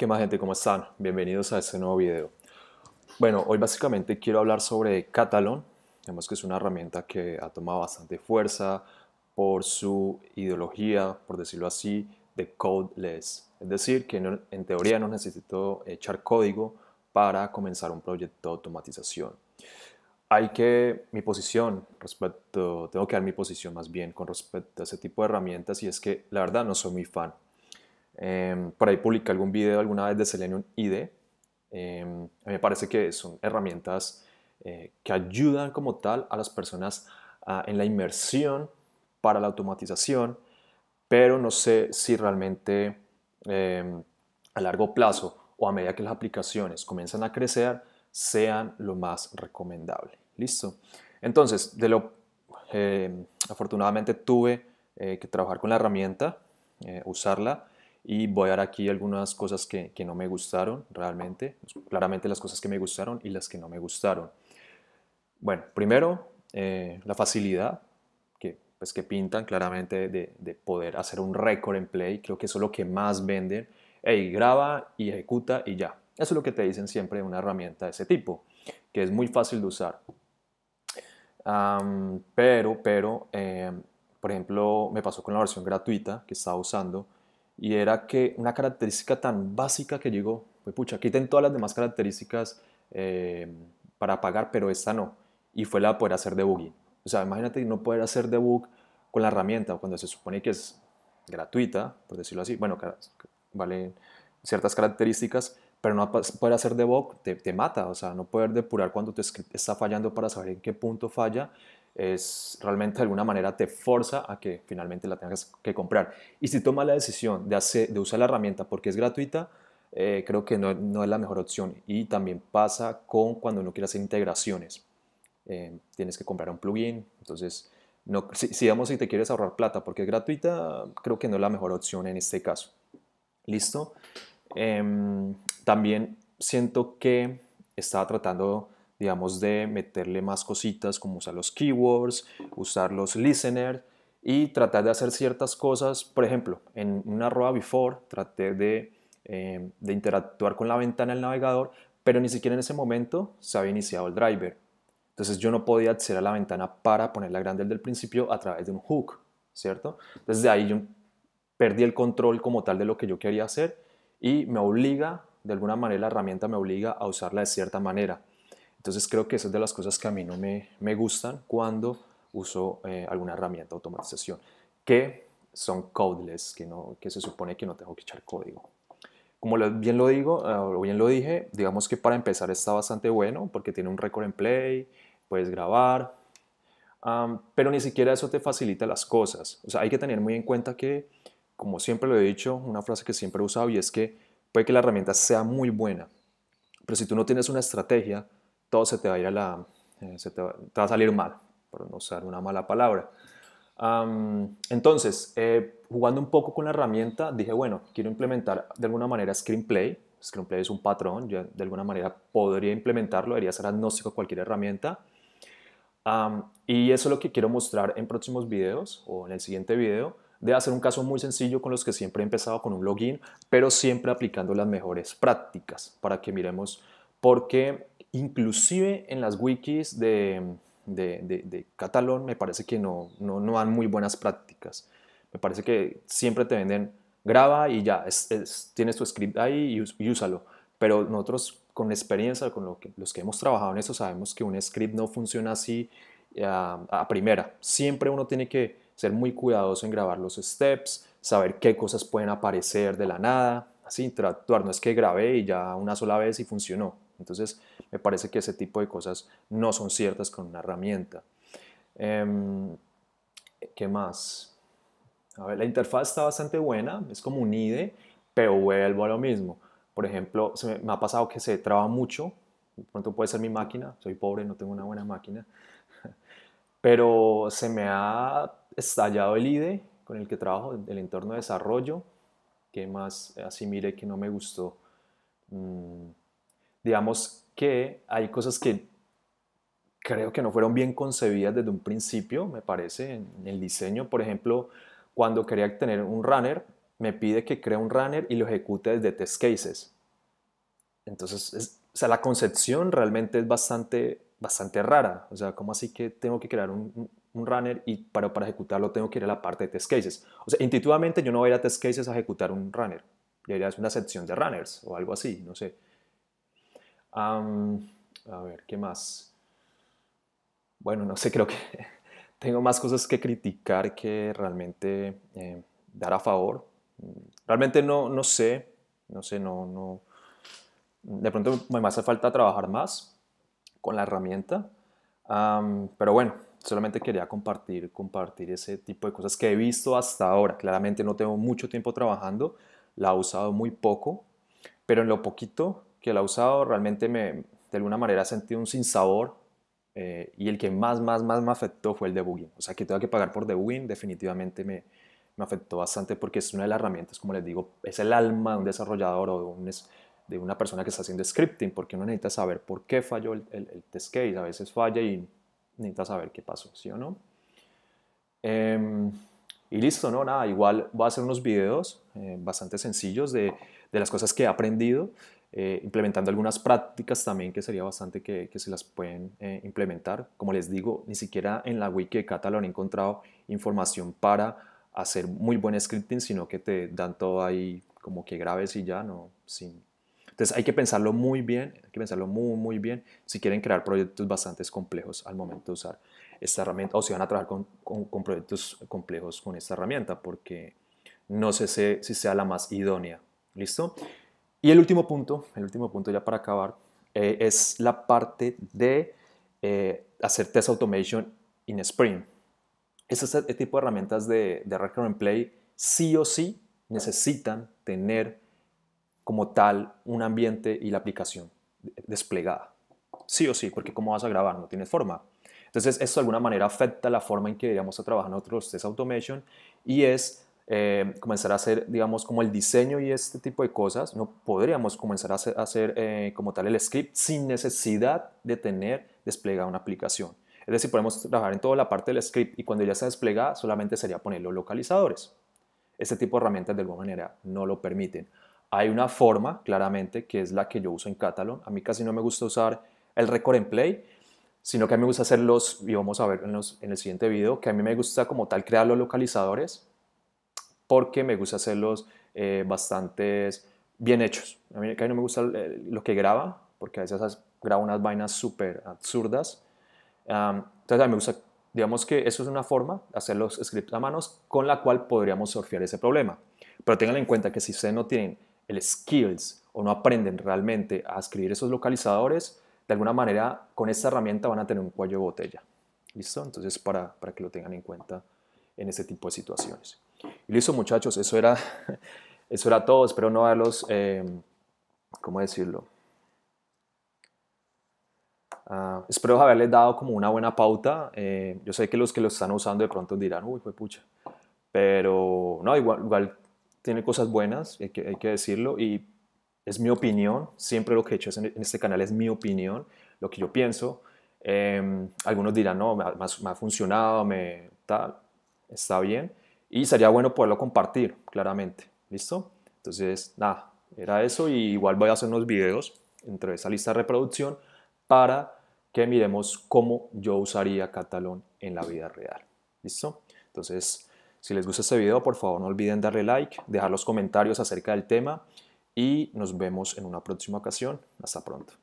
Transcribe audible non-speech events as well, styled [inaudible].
¿Qué más gente? ¿Cómo están? Bienvenidos a este nuevo video. Bueno, hoy básicamente quiero hablar sobre catalón Vemos que es una herramienta que ha tomado bastante fuerza por su ideología, por decirlo así, de codeless. Es decir, que en teoría no necesito echar código para comenzar un proyecto de automatización. Hay que, mi posición respecto, tengo que dar mi posición más bien con respecto a ese tipo de herramientas y es que la verdad no soy muy fan Em, por ahí publica algún video alguna vez de Selenium ID. Em, a mí me parece que son herramientas eh, que ayudan como tal a las personas ah, en la inmersión para la automatización, pero no sé si realmente em, a largo plazo o a medida que las aplicaciones comienzan a crecer, sean lo más recomendable. ¿Listo? Entonces, de lo, afortunadamente tuve eh, que trabajar con la herramienta, eh, usarla, y voy a dar aquí algunas cosas que, que no me gustaron realmente, pues, claramente las cosas que me gustaron y las que no me gustaron. Bueno, primero, eh, la facilidad que, pues, que pintan claramente de, de poder hacer un récord en Play, creo que eso es lo que más venden. Hey, graba y ejecuta y ya. Eso es lo que te dicen siempre de una herramienta de ese tipo, que es muy fácil de usar. pero, pero, eh, por ejemplo, me pasó con la versión gratuita que estaba usando y era que una característica tan básica que llegó, pues pucha, quiten todas las demás características eh, para pagar, pero esta no, y fue la de poder hacer debugging. O sea, imagínate no poder hacer debug con la herramienta cuando se supone que es gratuita, por decirlo así, bueno, vale ciertas características, pero no poder hacer debug te, te mata, o sea, no poder depurar cuando te está fallando para saber en qué punto falla es realmente de alguna manera te forza a que finalmente la tengas que comprar. Y si tomas la decisión de, de usar la herramienta porque es gratuita, eh, creo que no, es la mejor opción. Y también pasa con cuando uno quiere hacer integraciones. Eh, tienes que comprar un plugin, entonces... No, si, digamos si te quieres ahorrar plata porque es gratuita, creo que no es la mejor opción en este caso. ¿Listo? Em, también siento que estaba tratando digamos, de meterle más cositas como usar los keywords, usar los listeners y tratar de hacer ciertas cosas. Por ejemplo, en una rueda before traté de, eh, de interactuar con la ventana del navegador, pero ni siquiera en ese momento se había iniciado el driver. Entonces yo no podía acceder a la ventana para ponerla grande desde el principio a través de un hook, ¿cierto? Desde ahí yo perdí el control como tal de lo que yo quería hacer y me obliga, de alguna manera la herramienta me obliga a usarla de cierta manera. Entonces creo que esa es de las cosas que a mí no me, gustan cuando uso eh, alguna herramienta de automatización, que son codeless, que, no, que se supone que no tengo que echar código. Como bien lo digo, eh, bien lo dije, digamos que para empezar está bastante bueno porque tiene un récord en play, puedes grabar, pero ni siquiera eso te facilita las cosas. O sea, hay que tener muy en cuenta que, como siempre lo he dicho, una frase que siempre he usado y es que puede que la herramienta sea muy buena, pero si tú no tienes una estrategia, todo se te va a ir a la... Eh, te va, a salir mal, por no usar una mala palabra. entonces, eh, jugando un poco con la herramienta, dije, bueno, quiero implementar de alguna manera screenplay. Screenplay es un patrón, yo de alguna manera podría implementarlo, debería ser agnóstico a cualquier herramienta. y eso es lo que quiero mostrar en próximos videos o en el siguiente video de hacer un caso muy sencillo con los que siempre he empezado con un login, pero siempre aplicando las mejores prácticas para que miremos por qué inclusive en las wikis de, Catalón me parece que no, no, dan muy buenas prácticas. Me parece que siempre te venden, graba y ya, tienes tu script ahí y, úsalo. Pero nosotros con experiencia, con los que hemos trabajado en eso, sabemos que un script no funciona así eh, a primera. Siempre uno tiene que ser muy cuidadoso en grabar los steps, saber qué cosas pueden aparecer de la nada, Sí, interactuar, no es que grabé y ya una sola vez y funcionó. Entonces me parece que ese tipo de cosas no son ciertas con una herramienta. Em, ¿Qué más? A ver, la interfaz está bastante buena, es como un IDE, pero vuelvo a lo mismo. Por ejemplo, me, ha pasado que se traba mucho, pronto puede ser mi máquina, soy pobre, no tengo una buena máquina, [laughs] pero se me ha estallado el IDE con el que trabajo, el entorno de desarrollo, que más asimile, que no me gustó. Mm, digamos que hay cosas que creo que no fueron bien concebidas desde un principio, me parece, en el diseño. Por ejemplo, cuando quería tener un runner, me pide que crea un runner y lo ejecute desde test cases. Entonces, o sea, la concepción realmente es bastante, bastante rara. O sea, ¿cómo así que tengo que crear un, un runner y para, para ejecutarlo tengo que ir a la parte de test cases. O sea, intuitivamente yo no voy a ir a test cases a ejecutar un runner. Ya a una sección de runners o algo así, no sé. a ver, ¿qué más? Bueno, no sé, creo que [laughs] tengo más cosas que criticar que realmente eh, dar a favor. Realmente no, no sé, no sé, no, no. De pronto me hace falta trabajar más con la herramienta. pero bueno, solamente quería compartir, compartir ese tipo de cosas que he visto hasta ahora. Claramente no tengo mucho tiempo trabajando, la he usado muy poco, pero en lo poquito que la he usado realmente me, de alguna manera he sentido un sinsabor eh, y el que más, más, más me afectó fue el debugging. O sea, que tengo que pagar por debugging definitivamente me, me afectó bastante porque es una de las herramientas, como les digo, es el alma de un desarrollador o de, una persona que está haciendo scripting, porque uno necesita saber por qué falló el test case. A veces falla y necesitas saber qué pasó, ¿sí o no? Em, y listo, no, nada, igual voy a hacer unos videos eh, bastante sencillos de, de, las cosas que he aprendido, eh, implementando algunas prácticas también que sería bastante que, que se las pueden eh, implementar. Como les digo, ni siquiera en la wiki de Catalan he encontrado información para hacer muy buen scripting, sino que te dan todo ahí como que grabes y ya, no, sin entonces hay que pensarlo muy bien, hay que pensarlo muy, muy bien si quieren crear proyectos bastante complejos al momento de usar esta herramienta o si van a trabajar con, proyectos complejos con esta herramienta porque no sé si sea la más idónea. ¿Listo? Y el último punto, el último punto ya para acabar, eh, es la parte de eh, hacer test automation in Spring. Este tipo de herramientas de, de Record and Play sí o sí necesitan tener como tal un ambiente y la aplicación desplegada. Sí o sí, porque ¿cómo vas a grabar? No tienes forma. Entonces, eso de alguna manera afecta la forma en que a trabajar nosotros los automation y es eh, comenzar a hacer, digamos, como el diseño y este tipo de cosas. No podríamos comenzar a hacer, eh, como tal el script sin necesidad de tener desplegada una aplicación. Es decir, podemos trabajar en toda la parte del script y cuando ya se desplega, solamente sería poner los localizadores. Este tipo de herramientas de alguna manera no lo permiten. Hay una forma, claramente, que es la que yo uso en Catalon. A mí casi no me gusta usar el record en play, sino que a mí me gusta hacerlos, y vamos a ver en, los, en el siguiente video, que a mí me gusta como tal crear los localizadores, porque me gusta hacerlos eh, bastantes bien hechos. A mí, no me gusta eh, lo que graba, porque a veces graba unas vainas súper absurdas. entonces a mí me gusta, digamos que eso es una forma, hacer los scripts a manos, con la cual podríamos surfear ese problema. Pero tengan en cuenta que si ustedes no tienen el skills o no aprenden realmente a escribir esos localizadores, de alguna manera con esta herramienta van a tener un cuello de botella. ¿Listo? Entonces para, para que lo tengan en cuenta en ese tipo de situaciones. Y listo muchachos, eso era, [laughs] eso era todo. Espero no haberlos, eh, ¿cómo decirlo? Ah, espero haberles dado como una buena pauta. Eh, yo sé que los que lo están usando de pronto dirán, uy, fue pucha. Pero no, igual, igual tiene cosas buenas, hay que, decirlo, y es mi opinión, siempre lo que he hecho en, este canal es mi opinión, lo que yo pienso. Em, algunos dirán, no, me ha, funcionado, me tal, está bien, y sería bueno poderlo compartir, claramente, ¿listo? Entonces, nada, era eso, y igual voy a hacer unos videos entre esa lista de reproducción para que miremos cómo yo usaría Catalón en la vida real, ¿listo? Entonces, si les gusta este video, por favor no olviden darle like, dejar los comentarios acerca del tema y nos vemos en una próxima ocasión. Hasta pronto.